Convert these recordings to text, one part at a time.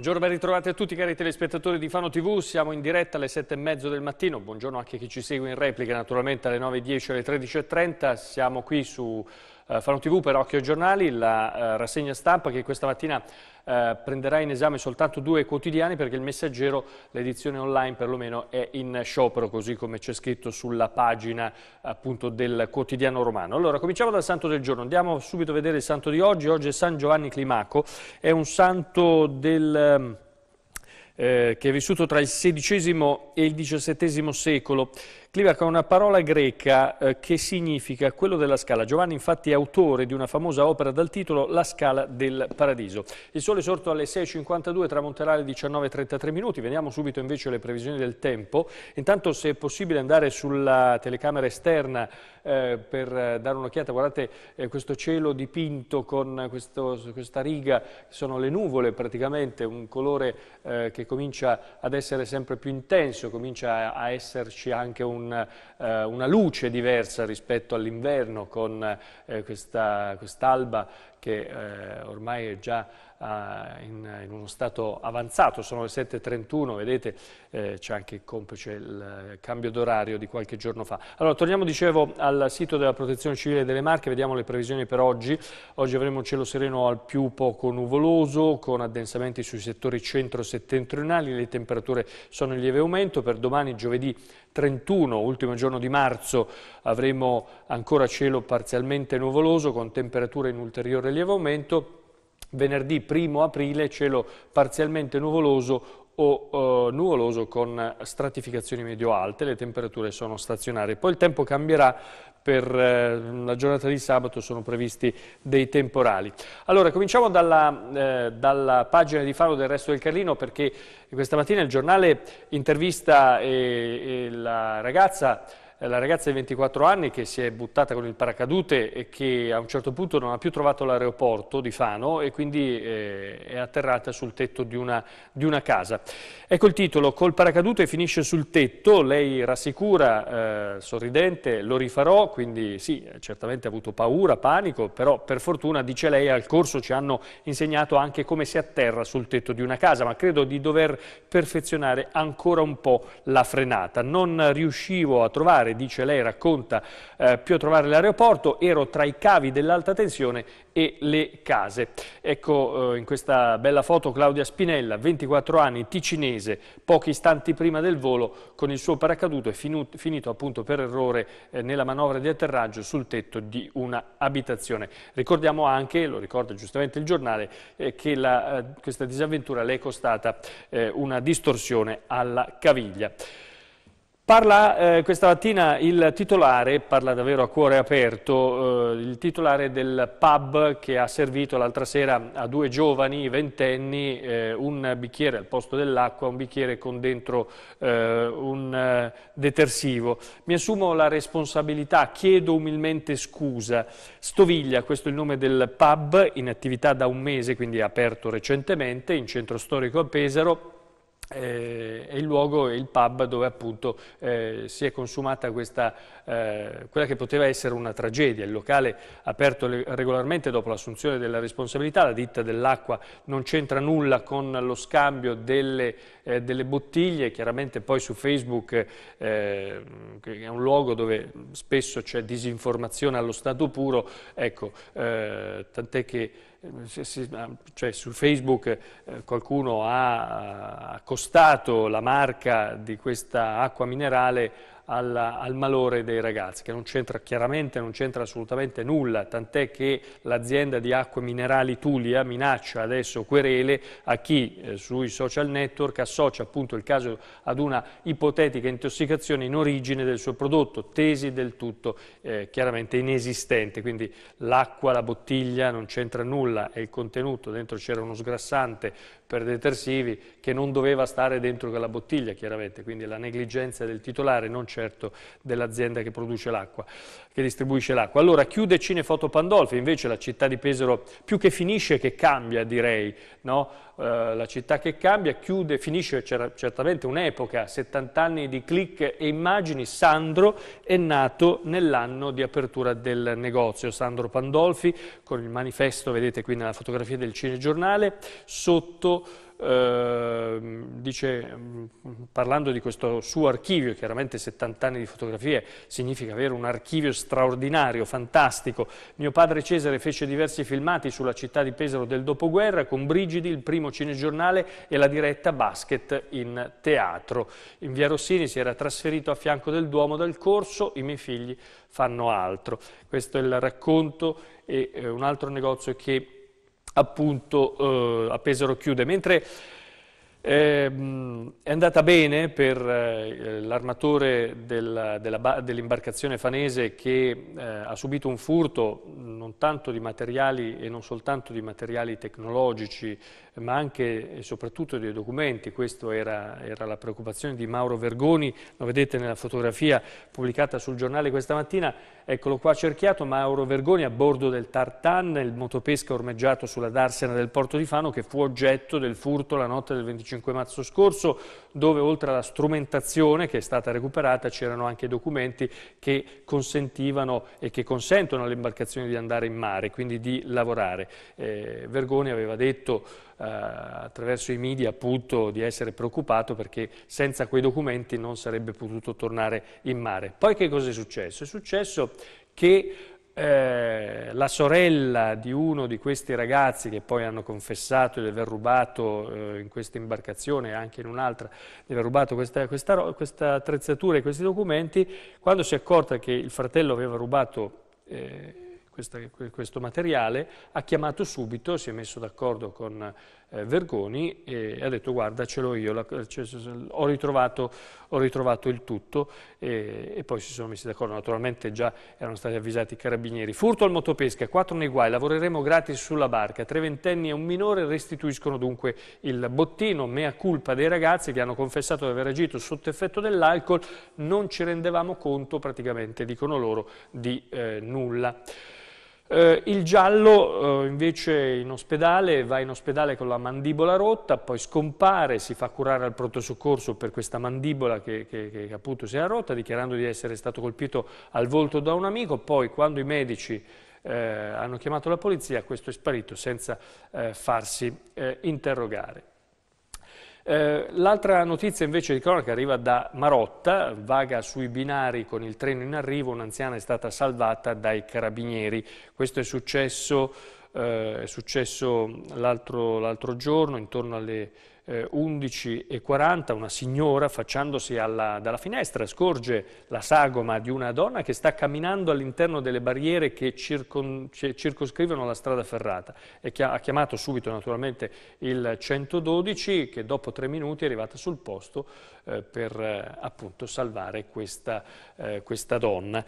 Buongiorno, ben ritrovati a tutti cari telespettatori di Fano TV, siamo in diretta alle 7 e mezzo del mattino, buongiorno anche a chi ci segue in replica naturalmente alle 9.10 alle 13.30, siamo qui su eh, Fano TV per Occhio Giornali, la eh, rassegna stampa che questa mattina eh, prenderà in esame soltanto due quotidiani perché il messaggero, l'edizione online perlomeno, è in sciopero, così come c'è scritto sulla pagina appunto del quotidiano romano. Allora, cominciamo dal santo del giorno, andiamo subito a vedere il santo di oggi. Oggi è San Giovanni Climaco, è un santo del... Ehm, eh, che è vissuto tra il XVI e il XVII secolo. Clivac è una parola greca eh, che significa quello della scala. Giovanni infatti è autore di una famosa opera dal titolo La scala del paradiso. Il sole sorto alle 6.52 tramonterà alle 19.33 minuti. Vediamo subito invece le previsioni del tempo. Intanto se è possibile andare sulla telecamera esterna eh, per eh, dare un'occhiata, guardate eh, questo cielo dipinto con questo, questa riga, sono le nuvole praticamente, un colore eh, che comincia ad essere sempre più intenso, comincia a esserci anche un un, eh, una luce diversa rispetto all'inverno con eh, quest'alba quest che eh, ormai è già eh, in, in, uno stato avanzato, sono le 7.31, vedete eh, c'è anche il complice il eh, cambio d'orario di qualche giorno fa. Allora torniamo dicevo al sito della protezione civile delle Marche, vediamo le previsioni per oggi, oggi avremo un cielo sereno al più poco nuvoloso con addensamenti sui settori centro-settentrionali, le temperature sono in lieve aumento, per domani giovedì 31, ultimo giorno di marzo, avremo ancora cielo parzialmente nuvoloso con temperature in ulteriore lieve aumento, Venerdì 1 aprile cielo parzialmente nuvoloso o eh, nuvoloso con stratificazioni medio-alte, le temperature sono stazionarie. Poi il tempo cambierà, per eh, la giornata di sabato sono previsti dei temporali. Allora, cominciamo dalla, eh, dalla pagina di Faro del Resto del Carlino perché questa mattina il giornale intervista eh, eh, la ragazza eh, la ragazza di 24 anni che si è buttata con il paracadute e che a un certo punto non ha più trovato l'aeroporto di Fano e quindi eh, è atterrata sul tetto di una, di una casa. Ecco il titolo, col paracadute finisce sul tetto, lei rassicura, eh, sorridente, lo rifarò, quindi sì, certamente ha avuto paura, panico, però per fortuna, dice lei, al corso ci hanno insegnato anche come si atterra sul tetto di una casa, ma credo di dover perfezionare ancora un po' la frenata. Non riuscivo a trovare trovare, dice lei, racconta, eh, più a trovare l'aeroporto, ero tra i cavi dell'alta tensione e le case. Ecco eh, in questa bella foto Claudia Spinella, 24 anni, ticinese, pochi istanti prima del volo con il suo paracaduto è finito, finito appunto per errore eh, nella manovra di atterraggio sul tetto di una abitazione. Ricordiamo anche, lo ricorda giustamente il giornale, eh, che la, eh, questa disavventura le è costata eh, una distorsione alla caviglia. Parla eh, questa mattina il titolare, parla davvero a cuore aperto, eh, il titolare del pub che ha servito l'altra sera a due giovani ventenni eh, un bicchiere al posto dell'acqua, un bicchiere con dentro eh, un eh, detersivo. Mi assumo la responsabilità, chiedo umilmente scusa. Stoviglia, questo è il nome del pub, in attività da un mese, quindi aperto recentemente, in centro storico a Pesaro, eh, è il luogo, è il pub dove appunto eh, si è consumata questa, eh, quella che poteva essere una tragedia. Il locale aperto regolarmente dopo l'assunzione della responsabilità, la ditta dell'acqua non c'entra nulla con lo scambio delle, eh, delle bottiglie, chiaramente poi su Facebook eh, che è un luogo dove spesso c'è disinformazione allo stato puro, ecco, eh, tant'è che Ah, cioè su Facebook eh, qualcuno ha accostato la marca di questa acqua minerale al, al malore dei ragazzi, che non c'entra chiaramente, non c'entra assolutamente nulla, tant'è che l'azienda di acque minerali Tulia minaccia adesso querele a chi eh, sui social network associa appunto il caso ad una ipotetica intossicazione in origine del suo prodotto, tesi del tutto eh, chiaramente inesistente, quindi l'acqua, la bottiglia non c'entra nulla, è il contenuto, dentro c'era uno sgrassante, per detersivi che non doveva stare dentro quella bottiglia chiaramente, quindi la negligenza del titolare, non certo dell'azienda che produce l'acqua che distribuisce l'acqua. Allora chiude Cinefoto Pandolfi, invece la città di Pesaro più che finisce che cambia direi, no? eh, la città che cambia, chiude, finisce certamente un'epoca, 70 anni di click e immagini, Sandro è nato nell'anno di apertura del negozio, Sandro Pandolfi con il manifesto, vedete qui nella fotografia del cinegiornale, sotto Ehm, dice, parlando di questo suo archivio, chiaramente 70 anni di fotografie significa avere un archivio straordinario, fantastico. Mio padre Cesare fece diversi filmati sulla città di Pesaro del dopoguerra con Brigidi, il primo cinegiornale e la diretta basket in teatro. In via Rossini si era trasferito a fianco del Duomo del Corso, i miei figli fanno altro. Questo è il racconto e eh, un altro negozio che appunto eh, a Pesaro chiude. Mentre eh, è andata bene per eh, l'armatore dell'imbarcazione dell fanese che eh, ha subito un furto non tanto di materiali e non soltanto di materiali tecnologici ma anche e soprattutto dei documenti. Questa era, era, la preoccupazione di Mauro Vergoni, lo vedete nella fotografia pubblicata sul giornale questa mattina, eccolo qua cerchiato, Mauro Vergoni a bordo del Tartan, il motopesca ormeggiato sulla darsena del porto di Fano che fu oggetto del furto la notte del 25 marzo scorso, dove oltre alla strumentazione che è stata recuperata c'erano anche documenti che consentivano e che consentono alle imbarcazioni di andare in mare, quindi di lavorare. Eh, Vergoni aveva detto eh, attraverso i media appunto di essere preoccupato perché senza quei documenti non sarebbe potuto tornare in mare. Poi che cosa è successo? È successo che eh, la sorella di uno di questi ragazzi che poi hanno confessato di aver rubato eh, in questa imbarcazione e anche in un'altra, di aver rubato questa, questa, questa attrezzatura e questi documenti, quando si è accorta che il fratello aveva rubato eh, questa, questo materiale, ha chiamato subito, si è messo d'accordo con eh, Vergoni e ha detto guarda ce l'ho io, la, ce, ho, ritrovato, ho, ritrovato, il tutto e, e poi si sono messi d'accordo. Naturalmente già erano stati avvisati i carabinieri. Furto al motopesca, quattro nei guai, lavoreremo gratis sulla barca, tre ventenni e un minore restituiscono dunque il bottino, mea culpa dei ragazzi, che hanno confessato di aver agito sotto effetto dell'alcol, non ci rendevamo conto praticamente, dicono loro, di eh, nulla. Eh, il giallo eh, invece in ospedale, va in ospedale con la mandibola rotta, poi scompare, si fa curare al pronto soccorso per questa mandibola che, che, che appunto si era rotta, dichiarando di essere stato colpito al volto da un amico, poi quando i medici eh, hanno chiamato la polizia questo è sparito senza eh, farsi eh, interrogare. Eh, l'altra notizia invece di cronaca arriva da Marotta, vaga sui binari con il treno in arrivo, un'anziana è stata salvata dai carabinieri. Questo è successo eh, è successo l'altro giorno, intorno alle eh, 11.40, una signora facciandosi alla, dalla finestra scorge la sagoma di una donna che sta camminando all'interno delle barriere che circon, circoscrivono la strada ferrata e chi ha, chiamato subito naturalmente il 112 che dopo tre minuti è arrivata sul posto eh, per eh, appunto salvare questa, eh, questa donna.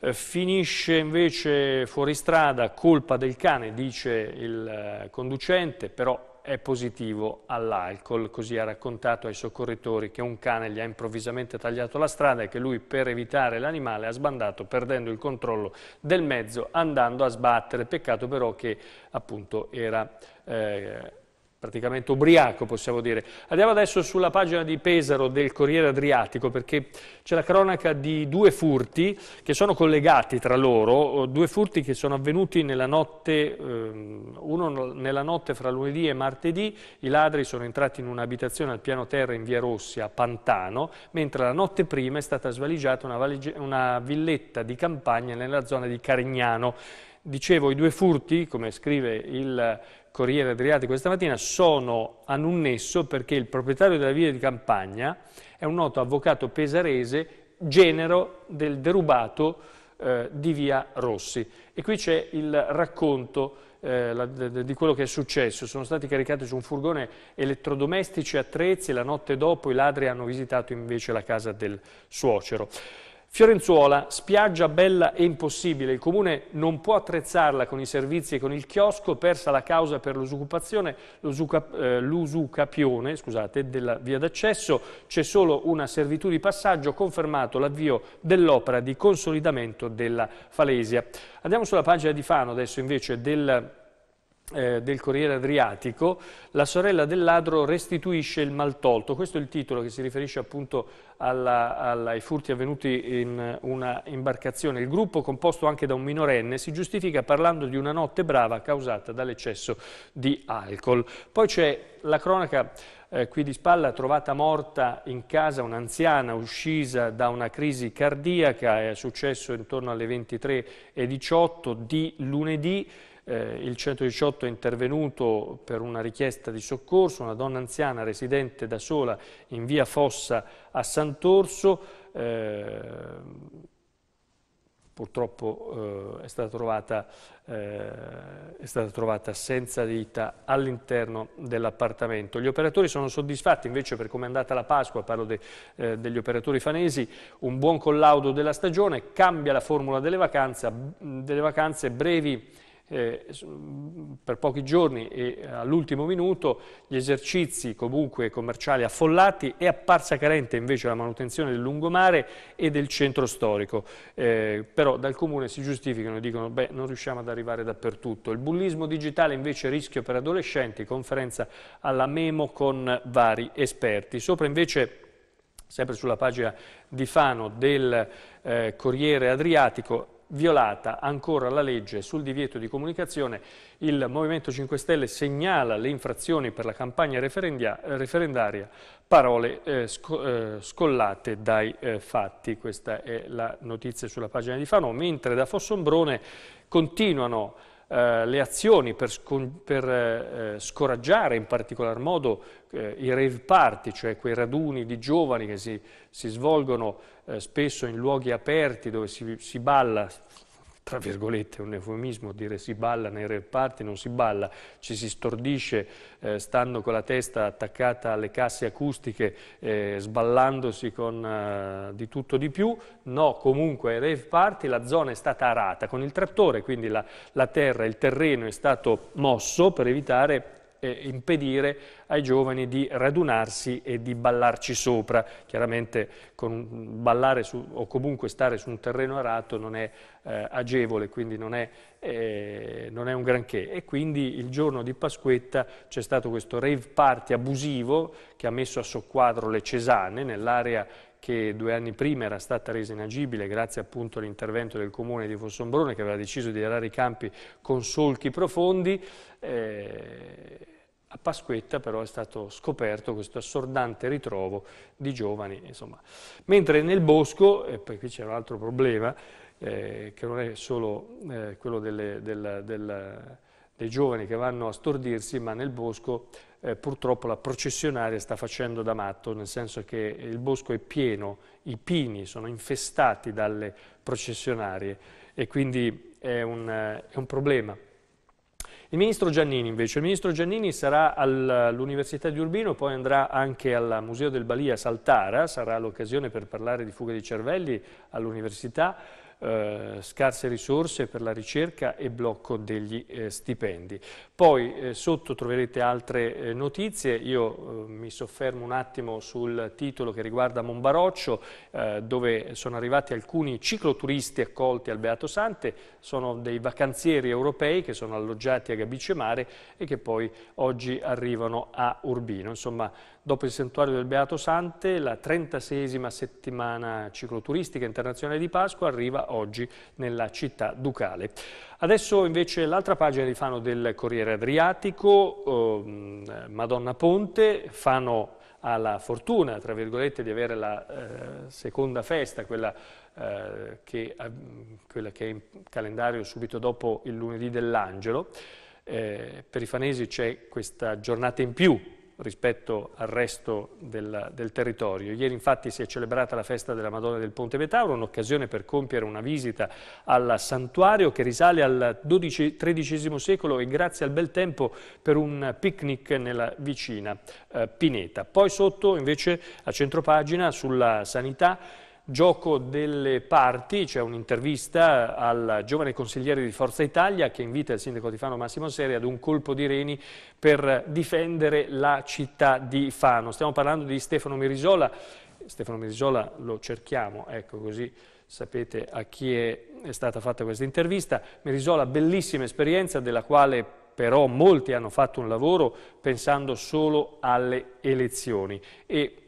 Eh, finisce invece fuoristrada, colpa del cane, dice il eh, conducente, però è positivo all'alcol, così ha raccontato ai soccorritori che un cane gli ha improvvisamente tagliato la strada e che lui per evitare l'animale ha sbandato perdendo il controllo del mezzo andando a sbattere, peccato però che appunto era eh, praticamente ubriaco possiamo dire. Andiamo adesso sulla pagina di Pesaro del Corriere Adriatico perché c'è la cronaca di due furti che sono collegati tra loro, due furti che sono avvenuti nella notte, ehm, uno nella notte fra lunedì e martedì, i ladri sono entrati in un'abitazione al piano terra in via Rossi a Pantano, mentre la notte prima è stata svaligiata una, una villetta di campagna nella zona di Carignano. Dicevo, i due furti, come scrive il Corriere Adriatico questa mattina sono ad un nesso perché il proprietario della villa di campagna è un noto avvocato pesarese, genero del derubato eh, di via Rossi. E qui c'è il racconto eh, la, di quello che è successo. Sono stati caricati su un furgone elettrodomestici e attrezzi, la notte dopo i ladri hanno visitato invece la casa del suocero. Fiorenzuola, spiaggia bella e impossibile, il comune non può attrezzarla con i servizi e con il chiosco, persa la causa per eh, l'usucapione eh, della via d'accesso, c'è solo una servitù di passaggio, confermato l'avvio dell'opera di consolidamento della Falesia. Andiamo sulla pagina di Fano adesso invece del eh, del Corriere Adriatico, la sorella del ladro restituisce il maltolto. Questo è il titolo che si riferisce appunto alla, alla, ai furti avvenuti in una imbarcazione. Il gruppo, composto anche da un minorenne, si giustifica parlando di una notte brava causata dall'eccesso di alcol. Poi c'è la cronaca eh, qui di spalla, trovata morta in casa un'anziana uscisa da una crisi cardiaca, è successo intorno alle 23.18 di lunedì, eh, il 118 è intervenuto per una richiesta di soccorso, una donna anziana residente da sola in via Fossa a Sant'Orso, eh, purtroppo eh, è, stata trovata, eh, è, stata trovata, senza vita all'interno dell'appartamento. Gli operatori sono soddisfatti invece per come è andata la Pasqua, parlo de, eh, degli operatori fanesi, un buon collaudo della stagione, cambia la formula delle vacanze, delle vacanze brevi eh, mm, per pochi giorni e eh, all'ultimo minuto gli esercizi comunque commerciali affollati e apparsa carente invece la manutenzione del lungomare e del centro storico. Eh, però dal comune si giustificano e dicono beh non riusciamo ad arrivare dappertutto. Il bullismo digitale invece è rischio per adolescenti, conferenza alla Memo con vari esperti. Sopra invece sempre sulla pagina di Fano del eh, Corriere Adriatico violata ancora la legge sul divieto di comunicazione, il Movimento 5 Stelle segnala le infrazioni per la campagna referendaria, parole eh, sco eh, scollate dai eh, fatti. Questa è la notizia sulla pagina di Fano, mentre da Fossombrone continuano eh, le azioni per, per eh, eh, scoraggiare in particolar modo i rave party, cioè quei raduni di giovani che si, si svolgono eh, spesso in luoghi aperti dove si, si balla, tra virgolette, un eufemismo, dire si balla nei rave party, non si balla, ci si stordisce eh, stando con la testa attaccata alle casse acustiche, eh, sballandosi con eh, di tutto di più, no, comunque ai rave party la zona è stata arata con il trattore, quindi la, la terra, il terreno è stato mosso per evitare eh, impedire ai giovani di radunarsi e di ballarci sopra. Chiaramente ballare su, o comunque stare su un terreno arato non è eh, agevole, quindi non è, eh, non è, un granché. E quindi il giorno di Pasquetta c'è stato questo rave party abusivo che ha messo a soqquadro le Cesane nell'area che due anni prima era stata resa inagibile grazie appunto all'intervento del comune di Fossombrone che aveva deciso di erare i campi con solchi profondi. Eh, a Pasquetta però è stato scoperto questo assordante ritrovo di giovani. Insomma. Mentre nel bosco, e poi qui c'è un altro problema, eh, che non è solo eh, quello delle, della, della dei giovani che vanno a stordirsi, ma nel bosco eh, purtroppo la processionaria sta facendo da matto, nel senso che il bosco è pieno, i pini sono infestati dalle processionarie e quindi è un, eh, è un problema. Il ministro Giannini invece, il ministro Giannini sarà all'Università di Urbino, poi andrà anche al Museo del Balia a Saltara, sarà l'occasione per parlare di fuga di cervelli all'università, eh, scarse risorse per la ricerca e blocco degli eh, stipendi. Poi eh, sotto troverete altre eh, notizie, io eh, mi soffermo un attimo sul titolo che riguarda Monbaroccio, dove sono arrivati alcuni cicloturisti accolti al Beato Sante, sono dei vacanzieri europei che sono alloggiati a Gabice Mare e che poi oggi arrivano a Urbino. Insomma, Dopo il santuario del Beato Sante, la 36esima settimana cicloturistica internazionale di Pasqua arriva oggi nella città ducale. Adesso invece l'altra pagina di Fano del Corriere Adriatico, eh, Madonna Ponte, Fano ha la fortuna, tra virgolette, di avere la eh, seconda festa, quella, eh, che, eh, quella, che, è in calendario subito dopo il lunedì dell'Angelo. Eh, per i fanesi c'è questa giornata in più rispetto al resto del, del, territorio. Ieri infatti si è celebrata la festa della Madonna del Ponte Metauro, un'occasione per compiere una visita al santuario che risale al XIII secolo e grazie al bel tempo per un picnic nella vicina eh, Pineta. Poi sotto invece a centropagina sulla sanità gioco delle parti, c'è cioè un'intervista al giovane consigliere di Forza Italia che invita il sindaco di Fano Massimo Seri ad un colpo di reni per difendere la città di Fano. Stiamo parlando di Stefano Mirisola, Stefano Mirisola lo cerchiamo, ecco così sapete a chi è, è stata fatta questa intervista. Mirisola, bellissima esperienza della quale però molti hanno fatto un lavoro pensando solo alle elezioni e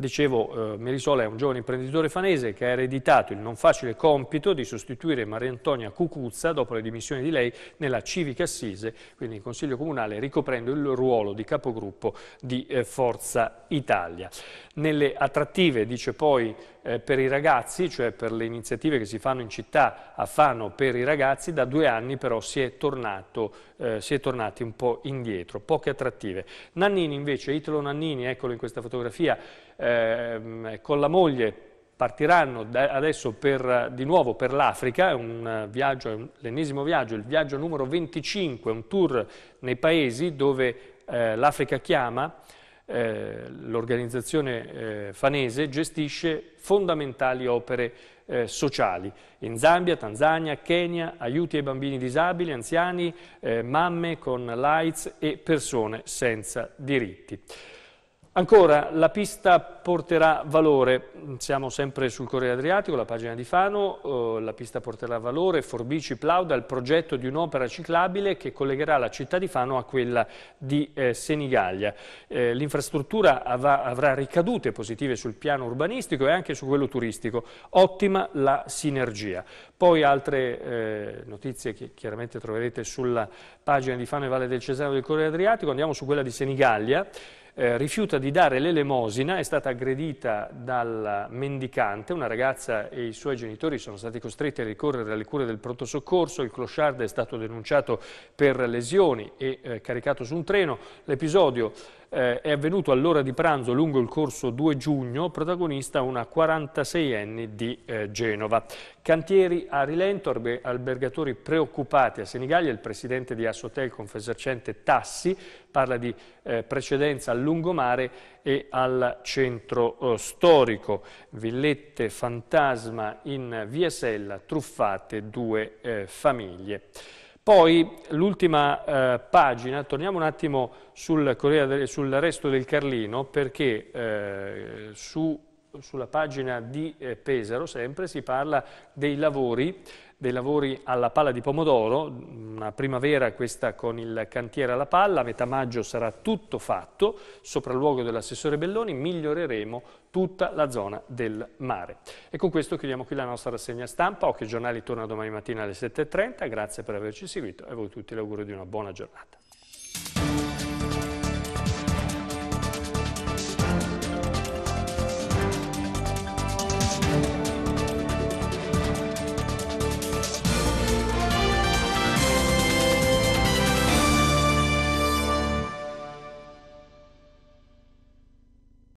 Dicevo, eh, Mirisola è un giovane imprenditore fanese che ha ereditato il non facile compito di sostituire Maria Antonia Cucuzza dopo le dimissioni di lei nella Civica Assise, quindi in Consiglio Comunale, ricoprendo il ruolo di capogruppo di eh, Forza Italia. Nelle attrattive, dice poi eh, per i ragazzi, cioè per le iniziative che si fanno in città a Fano per i ragazzi, da due anni però si è, tornato, eh, si è tornati un po' indietro, poche attrattive. Nannini invece, Italo Nannini, eccolo in questa fotografia, ehm, eh, con la moglie partiranno adesso per, di nuovo per l'Africa, è l'ennesimo viaggio, il viaggio numero 25, un tour nei paesi dove eh, l'Africa chiama, eh, l'organizzazione eh, fanese gestisce fondamentali opere eh, sociali in Zambia, Tanzania, Kenya, aiuti ai bambini disabili, anziani, eh, mamme con l'AIDS e persone senza diritti. Ancora, la pista porterà valore, siamo sempre sul Corriere Adriatico, la pagina di Fano, eh, la pista porterà valore, Forbici plauda il progetto di un'opera ciclabile che collegherà la città di Fano a quella di eh, Senigallia. Eh, l'infrastruttura avrà ricadute positive sul piano urbanistico e anche su quello turistico, ottima la sinergia. Poi altre notizie che chiaramente troverete sulla pagina di Fano e Valle del Cesano del Corriere Adriatico, andiamo su quella di Senigallia, eh, rifiuta di dare l'elemosina, è stata aggredita dal mendicante, una ragazza e i suoi genitori sono stati costretti a ricorrere alle cure del pronto soccorso, il clochard è stato denunciato per lesioni e eh, caricato su un treno, l'episodio eh, è avvenuto all'ora di pranzo lungo il corso 2 giugno, protagonista una 46enne di eh, Genova. Cantieri a rilento, albergatori preoccupati a Senigallia, il presidente di Assotel Confesercente Tassi parla di eh, precedenza al lungomare e al centro eh, storico, villette fantasma in Via Sella, truffate due eh, famiglie. Poi l'ultima eh, pagina, torniamo un attimo sul, del, sul, resto del Carlino perché eh, su, sulla pagina di eh, Pesaro sempre si parla dei lavori dei lavori alla palla di pomodoro, una primavera questa con il cantiere alla palla, a metà maggio sarà tutto fatto, sopra il luogo dell'assessore Belloni, miglioreremo tutta la zona del mare. E con questo chiudiamo qui la nostra rassegna stampa, Occhio Giornali torna domani mattina alle 7.30, grazie per averci seguito e a voi tutti l'augurio di una buona giornata.